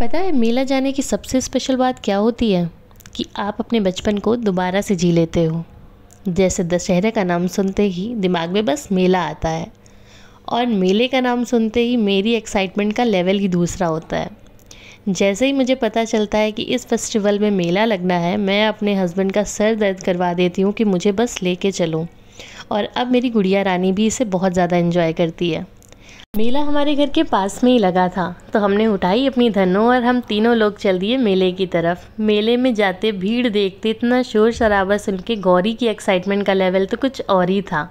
पता है मेला जाने की सबसे स्पेशल बात क्या होती है कि आप अपने बचपन को दोबारा से जी लेते हो जैसे दशहरे का नाम सुनते ही दिमाग में बस मेला आता है और मेले का नाम सुनते ही मेरी एक्साइटमेंट का लेवल ही दूसरा होता है जैसे ही मुझे पता चलता है कि इस फेस्टिवल में मेला लगना है मैं अपने हस्बैंड का सर दर्द करवा देती हूँ कि मुझे बस लेके चलो और अब मेरी गुड़िया रानी भी इसे बहुत ज़्यादा इन्जॉय करती है मेला हमारे घर के पास में ही लगा था तो हमने उठाई अपनी धनों और हम तीनों लोग चल दिए मेले की तरफ मेले में जाते भीड़ देखते इतना शोर शराबा सुन के गौरी की एक्साइटमेंट का लेवल तो कुछ और ही था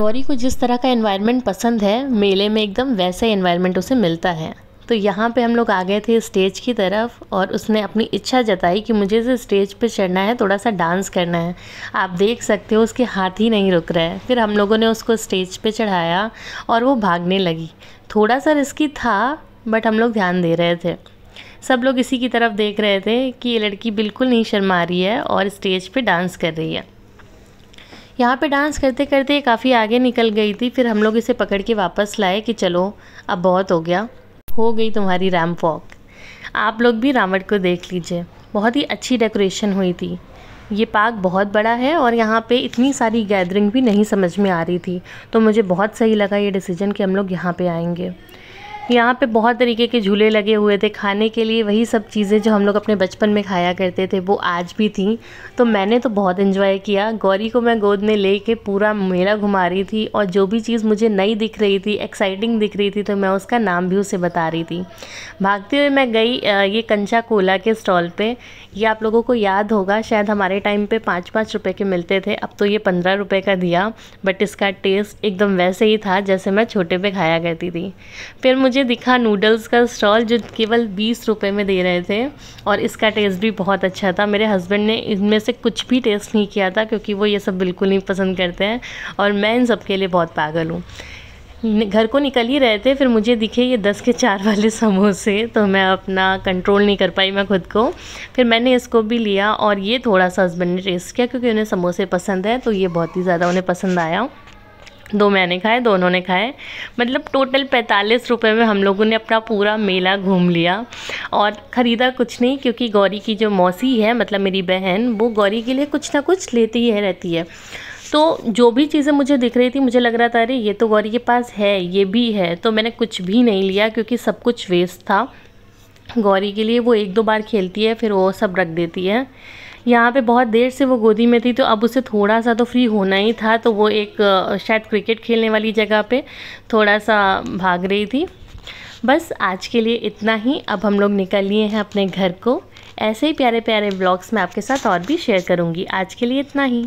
गौरी को जिस तरह का एनवायरनमेंट पसंद है मेले में एकदम वैसा ही एनवायरनमेंट उसे मिलता है तो यहाँ पे हम लोग आ गए थे स्टेज की तरफ और उसने अपनी इच्छा जताई कि मुझे इस स्टेज पे चढ़ना है थोड़ा सा डांस करना है आप देख सकते हो उसके हाथ ही नहीं रुक रहा है फिर हम लोगों ने उसको स्टेज पे चढ़ाया और वो भागने लगी थोड़ा सा रिस्की था बट हम लोग ध्यान दे रहे थे सब लोग इसी की तरफ देख रहे थे कि ये लड़की बिल्कुल नहीं शर्मा रही है और स्टेज पर डांस कर रही है यहाँ पे डांस करते करते काफ़ी आगे निकल गई थी फिर हम लोग इसे पकड़ के वापस लाए कि चलो अब बहुत हो गया हो गई तुम्हारी रैम वॉक आप लोग भी रावण को देख लीजिए बहुत ही अच्छी डेकोरेशन हुई थी ये पार्क बहुत बड़ा है और यहाँ पे इतनी सारी गैदरिंग भी नहीं समझ में आ रही थी तो मुझे बहुत सही लगा ये डिसीजन कि हम लोग यहाँ पे आएंगे यहाँ पे बहुत तरीके के झूले लगे हुए थे खाने के लिए वही सब चीज़ें जो हम लोग अपने बचपन में खाया करते थे वो आज भी थी तो मैंने तो बहुत इन्जॉय किया गौरी को मैं गोद में ले कर पूरा मेला घुमा रही थी और जो भी चीज़ मुझे नई दिख रही थी एक्साइटिंग दिख रही थी तो मैं उसका नाम भी उसे बता रही थी भागते हुए मैं गई ये कंचा कोला के स्टॉल पर ये आप लोगों को याद होगा शायद हमारे टाइम पर पाँच पाँच रुपये के मिलते थे अब तो ये पंद्रह रुपये का दिया बट इसका टेस्ट एकदम वैसे ही था जैसे मैं छोटे पे खाया करती थी फिर मुझे मुझे दिखा नूडल्स का स्टॉल जो केवल बीस रुपये में दे रहे थे और इसका टेस्ट भी बहुत अच्छा था मेरे हस्बैंड ने इनमें से कुछ भी टेस्ट नहीं किया था क्योंकि वो ये सब बिल्कुल नहीं पसंद करते हैं और मैं इन सब के लिए बहुत पागल हूँ घर को निकल ही रहे थे फिर मुझे दिखे ये दस के चार वाले समोसे तो मैं अपना कंट्रोल नहीं कर पाई मैं खुद को फिर मैंने इसको भी लिया और ये थोड़ा सा हस्बैंड ने टेस्ट किया क्योंकि उन्हें समोसे पसंद है तो ये बहुत ही ज़्यादा उन्हें पसंद आया दो मैंने खाए दोनों ने खाए मतलब टोटल पैंतालीस रुपये में हम लोगों ने अपना पूरा मेला घूम लिया और ख़रीदा कुछ नहीं क्योंकि गौरी की जो मौसी है मतलब मेरी बहन वो गौरी के लिए कुछ ना कुछ लेती है रहती है तो जो भी चीज़ें मुझे दिख रही थी मुझे लग रहा था अरे ये तो गौरी के पास है ये भी है तो मैंने कुछ भी नहीं लिया क्योंकि सब कुछ वेस्ट था गौरी के लिए वो एक दो बार खेलती है फिर वो सब रख देती है यहाँ पे बहुत देर से वो गोदी में थी तो अब उसे थोड़ा सा तो फ्री होना ही था तो वो एक शायद क्रिकेट खेलने वाली जगह पे थोड़ा सा भाग रही थी बस आज के लिए इतना ही अब हम लोग निकल लिए हैं अपने घर को ऐसे ही प्यारे प्यारे ब्लॉग्स मैं आपके साथ और भी शेयर करूँगी आज के लिए इतना ही